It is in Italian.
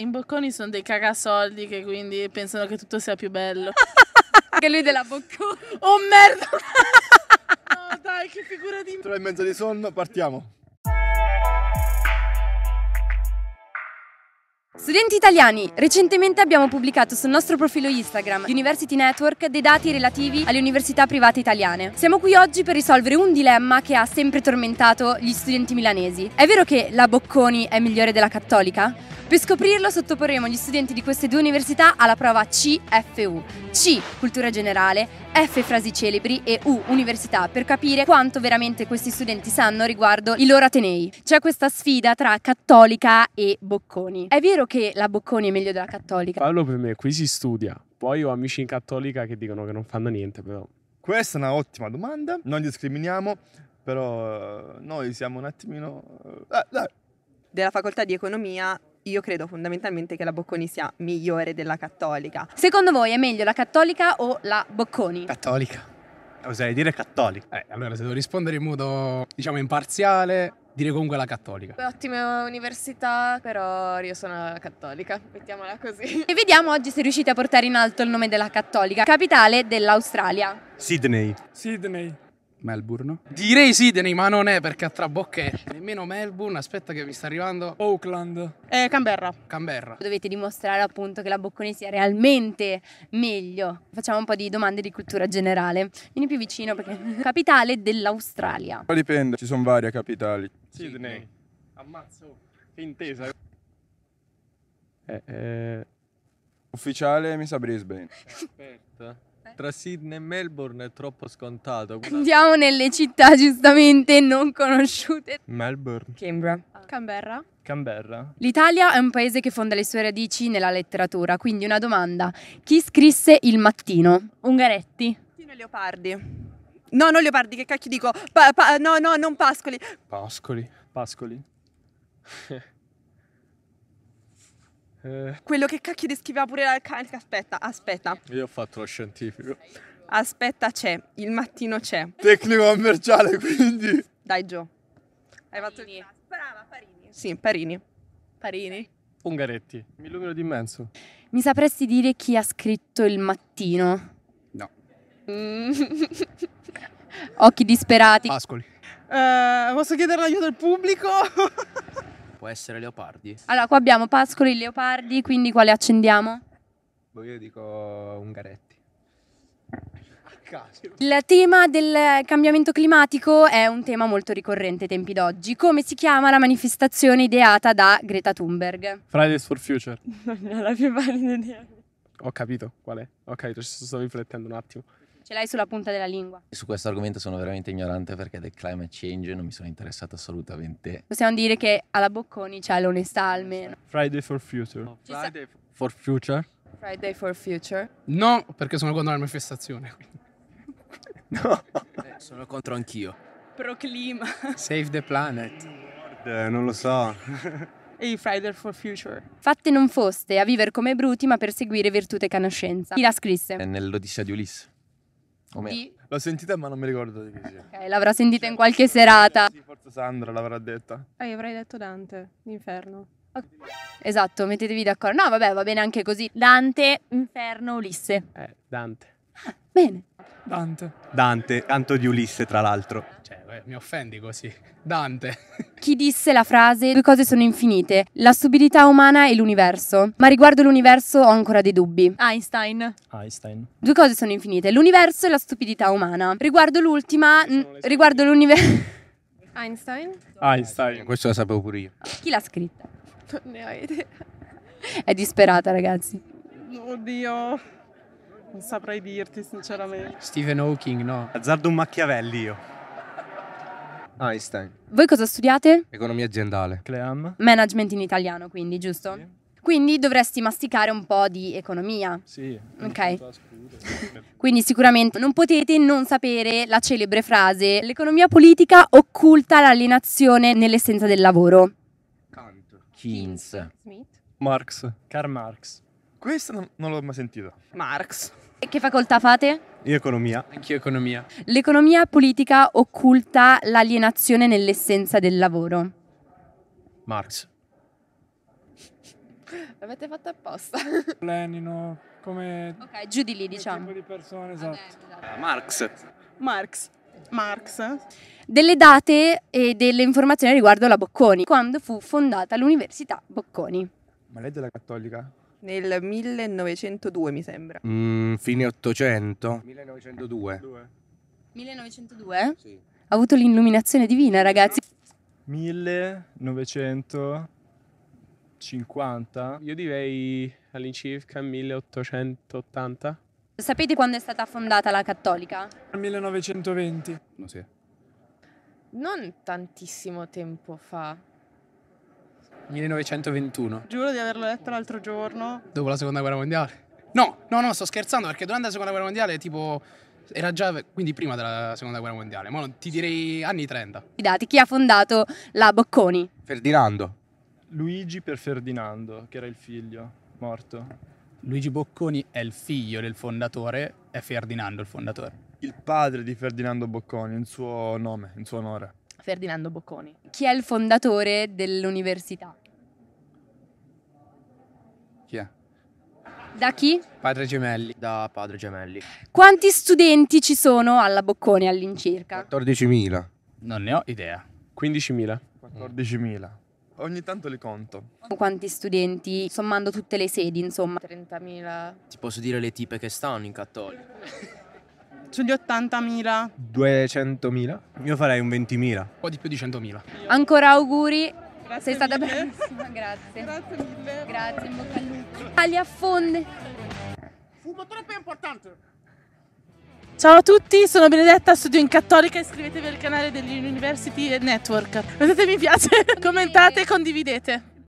in bocconi sono dei cagasoldi che quindi pensano che tutto sia più bello. Anche lui della bocconi. Oh merda! no dai, che figura di... Tra e mezzo di sonno, partiamo. Studenti italiani, recentemente abbiamo pubblicato sul nostro profilo Instagram University Network dei dati relativi alle università private italiane. Siamo qui oggi per risolvere un dilemma che ha sempre tormentato gli studenti milanesi. È vero che la Bocconi è migliore della Cattolica? Per scoprirlo sottoporremo gli studenti di queste due università alla prova CFU, C cultura generale, F frasi celebri e U università per capire quanto veramente questi studenti sanno riguardo i loro atenei. C'è questa sfida tra cattolica e Bocconi. È vero che la Bocconi è meglio della cattolica? Parlo per me, qui si studia. Poi ho amici in cattolica che dicono che non fanno niente però. Questa è un'ottima domanda, non discriminiamo, però eh, noi siamo un attimino... Ah, dai. Della facoltà di economia io credo fondamentalmente che la Bocconi sia migliore della Cattolica. Secondo voi è meglio la Cattolica o la Bocconi? Cattolica. Oserei dire cattolica. Eh, allora se devo rispondere in modo, diciamo, imparziale, dire comunque la cattolica. Ottime università, però io sono la cattolica, mettiamola così. E vediamo oggi se riuscite a portare in alto il nome della cattolica, capitale dell'Australia. Sydney. Sydney. Melbourne? Direi Sydney, ma non è perché ha Trabocca è. Nemmeno Melbourne, aspetta che mi sta arrivando. Oakland. Eh, Canberra. Canberra. Dovete dimostrare appunto che la Bocconi sia realmente meglio. Facciamo un po' di domande di cultura generale. Vieni più vicino perché... Capitale dell'Australia. Ma dipende, ci sono varie capitali. Sydney. Ammazzo. Che intesa. Eh, eh... Ufficiale mi sa Brisbane. Aspetta tra Sydney e Melbourne è troppo scontato. Andiamo nelle città giustamente non conosciute. Melbourne. Canberra. Canberra. Canberra. L'Italia è un paese che fonda le sue radici nella letteratura, quindi una domanda. Chi scrisse Il mattino? Ungaretti. Tino Leopardi. No, non Leopardi, che cacchio dico? Pa- pa- no, no, non Pascoli. Pascoli. Pascoli. Eh. Quello che cacchio descriveva pure la carica. Aspetta, aspetta. Io ho fatto lo scientifico. Aspetta, c'è. Il mattino c'è. Tecnico commerciale, quindi. Dai, Gio. Hai fatto il Brava, Parini. Sì, Parini. Parini. Ungaretti. Mi illumino immenso. Mi sapresti dire chi ha scritto il mattino? No. Mm. Occhi disperati. Pascoli. Eh, posso chiedere l'aiuto al pubblico? Può essere leopardi? Allora, qua abbiamo pascoli, leopardi, quindi quale accendiamo? Boh, io dico ungaretti. Il tema del cambiamento climatico è un tema molto ricorrente ai tempi d'oggi. Come si chiama la manifestazione ideata da Greta Thunberg? Fridays for Future. Non è la più valida idea. Ho capito qual è. Ho ci sto riflettendo un attimo ce l'hai sulla punta della lingua. Su questo argomento sono veramente ignorante perché del climate change non mi sono interessato assolutamente. Possiamo dire che alla Bocconi c'è l'onestà almeno. Friday for Future. No, Friday for Future? Friday for Future. No, perché sono contro la manifestazione. no. Eh, sono contro anch'io. Proclima. Save the planet. Eh, non lo so. e i Friday for Future. Fatte non foste, a vivere come bruti ma per seguire virtù e conoscenza. Chi la scrisse? È nell'Odissea di Ulisse. Di... L'ho sentita ma non mi ricordo di chi sia. Ok, l'avrà sentita in qualche serata. Sì, forse Sandra l'avrà detta. Ah, avrei detto Dante, l'inferno. Okay. Esatto, mettetevi d'accordo. No, vabbè, va bene anche così. Dante, inferno, Ulisse. Eh, Dante. Ah, bene. Dante. Dante, canto di Ulisse, tra l'altro. Cioè, mi offendi così. Dante. Chi disse la frase due cose sono infinite, la stupidità umana e l'universo? Ma riguardo l'universo ho ancora dei dubbi. Einstein. Einstein. Due cose sono infinite, l'universo e la stupidità umana. Riguardo l'ultima, n- riguardo l'universo... Einstein? Einstein, questo lo sapevo pure io. Ah, chi l'ha scritta? Non ne ho idea. È disperata, ragazzi. Oddio. Non saprei dirti sinceramente. Stephen Hawking, no. Azzardo un Machiavelli io. Einstein. Voi cosa studiate? Economia aziendale. Cleam. Management in italiano, quindi, giusto? Sì. Quindi dovresti masticare un po' di economia. Sì. Ok. Quindi sicuramente non potete non sapere la celebre frase l'economia politica occulta l'alienazione nell'essenza del lavoro. Kant. Keynes. Smith. Marx. Karl Marx. Questo non, non l'ho mai sentito. Marx. E che facoltà fate? Io economia. Anch'io economia. L'economia politica occulta l'alienazione nell'essenza del lavoro. Marx. L'avete fatto apposta. Lenino, come... Ok, giù di lì diciamo. Tipo di persone, esatto. uh, Marx. Marx. Marx. Delle date e delle informazioni riguardo la Bocconi, quando fu fondata l'Università Bocconi. Ma lei è della Cattolica? nel 1902 mi sembra. Mm, fine 800? 1902. 1902? Sì. Ha avuto l'illuminazione divina, ragazzi. 1950? Io direi all'incirca 1880. Sapete quando è stata fondata la Cattolica? 1920. Non, non tantissimo tempo fa. 1921. Giuro di averlo letto l'altro giorno. Dopo la seconda guerra mondiale? No, no, no, sto scherzando perché durante la seconda guerra mondiale, tipo, era già quindi prima della seconda guerra mondiale, ma ti direi anni 30. I dati, chi ha fondato la Bocconi? Ferdinando. Luigi per Ferdinando, che era il figlio morto. Luigi Bocconi è il figlio del fondatore, è Ferdinando il fondatore. Il padre di Ferdinando Bocconi, in suo nome, in suo onore. Ferdinando Bocconi. Chi è il fondatore dell'università? Chi è? Da chi? Padre Gemelli. Da Padre Gemelli. Quanti studenti ci sono alla Bocconi all'incirca? 14.000. Non ne ho idea. 15.000. 14.000. Ogni tanto li conto. Quanti studenti, sommando tutte le sedi, insomma? 30.000. Ti posso dire le tipe che stanno in cattolico. Sugli 80.000. 200.000. Io farei un 20.000. Un po' di più di 100.000. Ancora auguri. Grazie Sei stata mille. grazie. Grazie mille. Grazie, in bocca al lupo. Italia fonde. Fumo troppo importante. Ciao a tutti, sono Benedetta, studio in Cattolica, iscrivetevi al canale dell'University Network. Mettete mi piace, commentate e condividete.